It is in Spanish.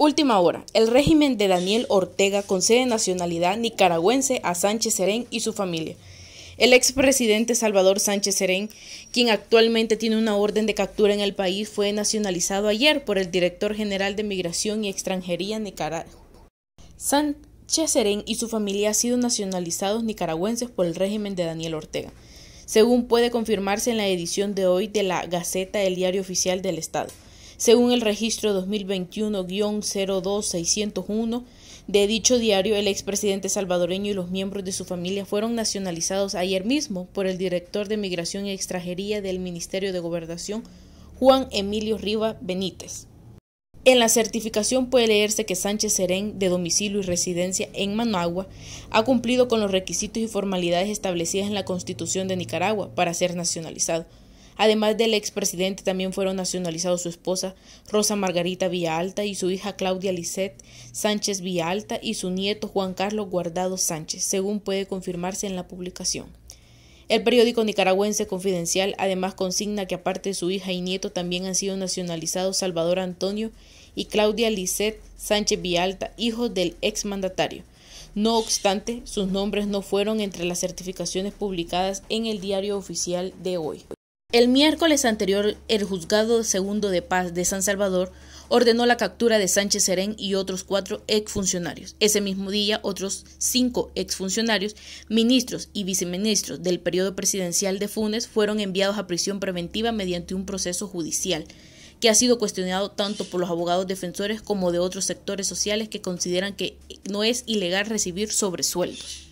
Última hora. El régimen de Daniel Ortega concede nacionalidad nicaragüense a Sánchez Serén y su familia. El expresidente Salvador Sánchez Serén, quien actualmente tiene una orden de captura en el país, fue nacionalizado ayer por el director general de Migración y Extranjería Nicaragua. Sánchez Serén y su familia han sido nacionalizados nicaragüenses por el régimen de Daniel Ortega, según puede confirmarse en la edición de hoy de la Gaceta del Diario Oficial del Estado. Según el registro 2021-02601 de dicho diario, el expresidente salvadoreño y los miembros de su familia fueron nacionalizados ayer mismo por el director de Migración y Extranjería del Ministerio de Gobernación, Juan Emilio Riva Benítez. En la certificación puede leerse que Sánchez Serén, de domicilio y residencia en Managua, ha cumplido con los requisitos y formalidades establecidas en la Constitución de Nicaragua para ser nacionalizado. Además del expresidente, también fueron nacionalizados su esposa Rosa Margarita Villalta y su hija Claudia Lisette Sánchez Villalta y su nieto Juan Carlos Guardado Sánchez, según puede confirmarse en la publicación. El periódico nicaragüense Confidencial además consigna que aparte de su hija y nieto también han sido nacionalizados Salvador Antonio y Claudia Lisette Sánchez Villalta, hijos del exmandatario. No obstante, sus nombres no fueron entre las certificaciones publicadas en el diario oficial de hoy. El miércoles anterior, el juzgado segundo de paz de San Salvador ordenó la captura de Sánchez Serén y otros cuatro exfuncionarios. Ese mismo día, otros cinco exfuncionarios, ministros y viceministros del periodo presidencial de Funes fueron enviados a prisión preventiva mediante un proceso judicial que ha sido cuestionado tanto por los abogados defensores como de otros sectores sociales que consideran que no es ilegal recibir sobresueldos.